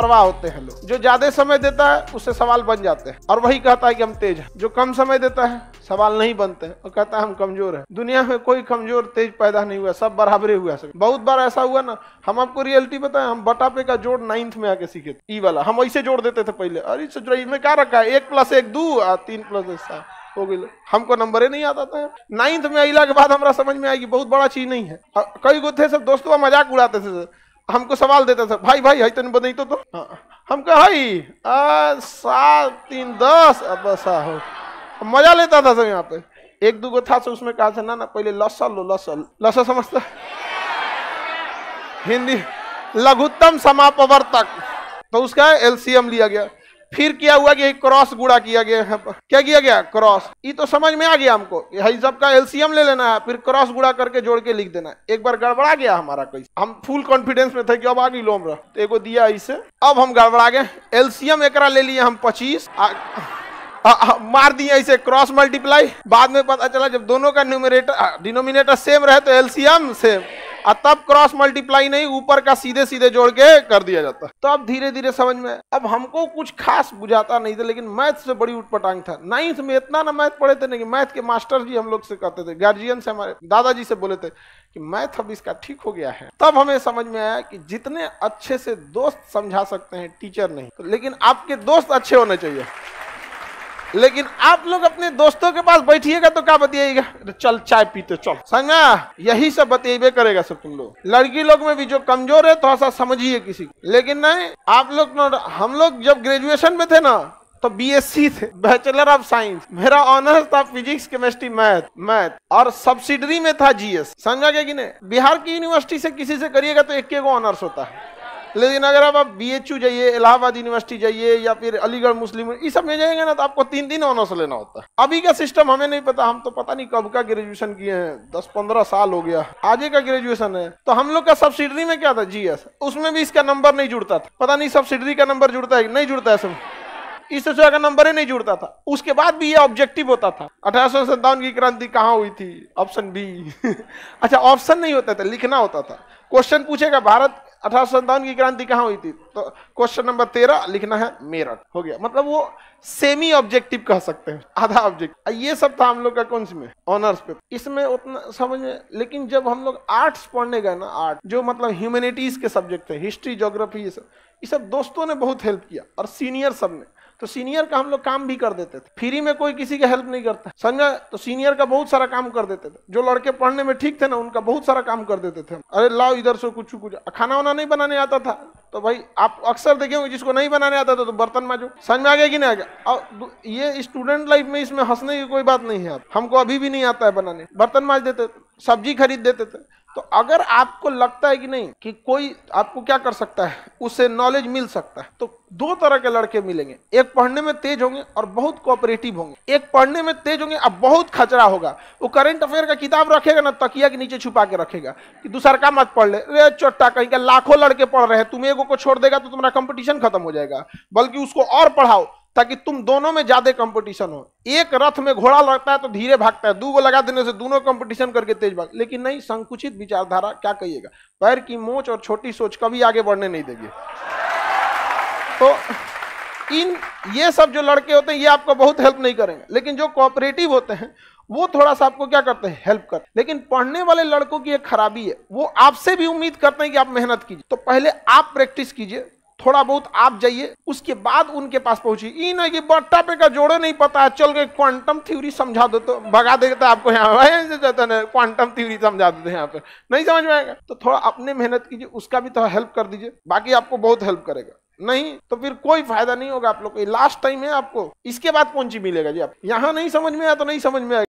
परवाह होते हैं लोग जो ज्यादा समय देता है उससे सवाल बन जाते हैं और वही कहता है कि हम तेज हैं जो कम समय देता है सवाल नहीं बनते और कहता है हम कमजोर हैं दुनिया में कोई कमजोर तेज पैदा नहीं हुआ सब बराबरे हुआ सब बहुत बार ऐसा हुआ ना हम आपको रियलिटी बताएं हम बटापे का जोड़ नाइन्थ में आके सीखे थे ई वाला हम ऐसे जोड़ देते थे पहले अरे इसमें क्या रखा है एक प्लस एक दो और तीन प्लस एक सात हो गई हमको नंबर ही नहीं आता था नाइन्थ में अला के बाद हमारा समझ में आएगी बहुत बड़ा चीज नहीं है कई गो थे सब दोस्तों मजाक उड़ाते थे हमको सवाल देता था भाई भाई है तेन बदई तो, तो हाँ। हम कहा सात तीन दस अब बसा हो मजा लेता था सब यहाँ पे एक दो गो था सो तो उसमें कहा था ना ना पहले लसल लो लसल लसल समझता हिंदी लघुत्तम समापवर्तक तो उसका एलसीएम लिया गया फिर क्या हुआ कि क्रॉस गुड़ा किया गया क्या किया गया क्रॉस ये तो समझ में आ गया हमको हई एलसीएम ले लेना है फिर क्रॉस गुड़ा करके जोड़ के लिख देना है एक बार गड़बड़ा गया हमारा कैसे हम फुल कॉन्फिडेंस में थे कि अब आगे लोम रहा तो एगो दिया इसे अब हम गड़बड़ा गए एलसीएम एक ले लिए हम पच्चीस आ, आ, मार दिए इसे क्रॉस मल्टीप्लाई बाद में पता चला जब दोनों का न्यूमिनेटर डिनोमिनेटर सेम रहे तो एलसीएम सेम और तब क्रॉस मल्टीप्लाई नहीं ऊपर का सीधे सीधे जोड़ के कर दिया जाता तो अब धीरे धीरे समझ में अब हमको कुछ खास बुझाता नहीं था लेकिन मैथ से बड़ी उठपटांग था नाइन्थ में इतना ना मैथ पढ़े थे नहीं मैथ के मास्टर जी हम लोग से कहते थे गार्जियन से हमारे दादाजी से बोले थे कि मैथ अब इसका ठीक हो गया है तब हमें समझ में आया कि जितने अच्छे से दोस्त समझा सकते हैं टीचर नहीं तो लेकिन आपके दोस्त अच्छे होने चाहिए लेकिन आप लोग अपने दोस्तों के पास बैठिएगा तो क्या बताइएगा चल चाय पीते चल संगा यही सब बतियबे करेगा सब तुम लोग लड़की लोग में भी जो कमजोर है थोड़ा सा समझिए किसी को लेकिन नहीं आप लोग तो, हम लोग जब ग्रेजुएशन में थे ना तो बीएससी थे बैचलर ऑफ साइंस मेरा ऑनर्स था फिजिक्स केमिस्ट्री मैथ मैथ और सब्सिडरी में था जीएस समझा गया कि नहीं बिहार की यूनिवर्सिटी से किसी से करिएगा तो एक के ऑनर्स होता है लेकिन अगर आप बी एच यू जाइए इलाहाबाद यूनिवर्सिटी जाइए या फिर अलीगढ़ मुस्लिम ये सब में जाएंगे ना तो आपको तीन दिन ऑनर्स लेना होता है अभी का सिस्टम हमें नहीं पता हम तो पता नहीं कब का ग्रेजुएशन किए हैं दस पंद्रह साल हो गया आगे का ग्रेजुएशन है तो हम लोग का सब्सिडरी में क्या था जी उसमें भी इसका नंबर नहीं जुड़ता था पता नहीं सब्सिडरी का नंबर जुड़ता है नहीं जुड़ता है इसमें इससे अगर नंबर ही नहीं जुड़ता था उसके बाद भी ये ऑब्जेक्टिव होता था अठारह की क्रांति कहाँ हुई थी ऑप्शन बी अच्छा ऑप्शन नहीं होता था लिखना होता था क्वेश्चन पूछेगा भारत अठारह सत्तावन की क्रांति कहाँ हुई थी तो क्वेश्चन नंबर तेरह लिखना है मेरठ हो गया मतलब वो सेमी ऑब्जेक्टिव कह सकते हैं आधा ऑब्जेक्ट ये सब था हम लोग का कौन सी में ऑनर्स पे इसमें उतना समझ में लेकिन जब हम लोग आर्ट्स पढ़ने गए ना आर्ट जो मतलब ह्यूमैनिटीज के सब्जेक्ट थे हिस्ट्री जोग्राफी ये सब ये सब दोस्तों ने बहुत हेल्प किया और सीनियर सब ने तो सीनियर का हम लोग काम भी कर देते थे फ्री में कोई किसी की हेल्प नहीं करता समझा तो सीनियर का बहुत सारा काम कर देते थे जो लड़के पढ़ने में ठीक थे ना उनका बहुत सारा काम कर देते थे अरे लाओ इधर से कुछ कुछ खाना वाना नहीं बनाने आता था तो भाई आप अक्सर देखे होंगे जिसको नहीं बनाने आता था तो बर्तन माजो समझ में आ गया कि नहीं आ गया और ये स्टूडेंट लाइफ में इसमें हंसने की कोई बात नहीं है हमको अभी भी नहीं आता है बनाने बर्तन माज देते सब्जी खरीद देते थे तो अगर आपको लगता है कि नहीं कि कोई आपको क्या कर सकता है उससे नॉलेज मिल सकता है तो दो तरह के लड़के मिलेंगे एक पढ़ने में तेज होंगे और बहुत कोऑपरेटिव होंगे एक पढ़ने में तेज होंगे अब बहुत खचरा होगा वो करंट अफेयर का किताब रखेगा ना तकिया के नीचे छुपा के रखेगा कि दूसरा का मत पढ़ ले रे चोटा कहीं का लाखों लड़के पढ़ रहे हैं तुम्हें एगो लोगों को छोड़ देगा तो तुम्हारा कंपटीशन खत्म हो जाएगा बल्कि उसको और पढ़ाओ ताकि तुम दोनों में ज्यादा कंपटीशन हो एक रथ में घोड़ा लगता है तो धीरे भागता है दो गो लगा देने से दोनों कंपटीशन करके तेज भाग लेकिन नहीं संकुचित विचारधारा क्या कहिएगा पैर की मोच और छोटी सोच कभी आगे बढ़ने नहीं देगी तो इन ये सब जो लड़के होते हैं ये आपको बहुत हेल्प नहीं करेंगे लेकिन जो कोऑपरेटिव होते हैं वो थोड़ा सा आपको क्या करते हैं हेल्प करते हैं लेकिन पढ़ने वाले लड़कों की एक खराबी है वो आपसे भी उम्मीद करते हैं कि आप मेहनत कीजिए तो पहले आप प्रैक्टिस कीजिए थोड़ा बहुत आप जाइए उसके बाद उनके पास पहुंचिए ये है कि बट्टा पे का जोड़े नहीं पता है चल गए क्वांटम थ्योरी समझा दो तो भगा देता है आपको यहाँ क्वांटम थ्योरी समझा देते हैं यहाँ पे नहीं समझ में आएगा तो थोड़ा अपने मेहनत कीजिए उसका भी थोड़ा हेल्प कर दीजिए बाकी आपको बहुत हेल्प करेगा नहीं तो फिर कोई फायदा नहीं होगा आप लोग को लास्ट टाइम है आपको इसके बाद कौन चीज मिलेगा जी आप यहाँ नहीं समझ में आया तो नहीं समझ में आया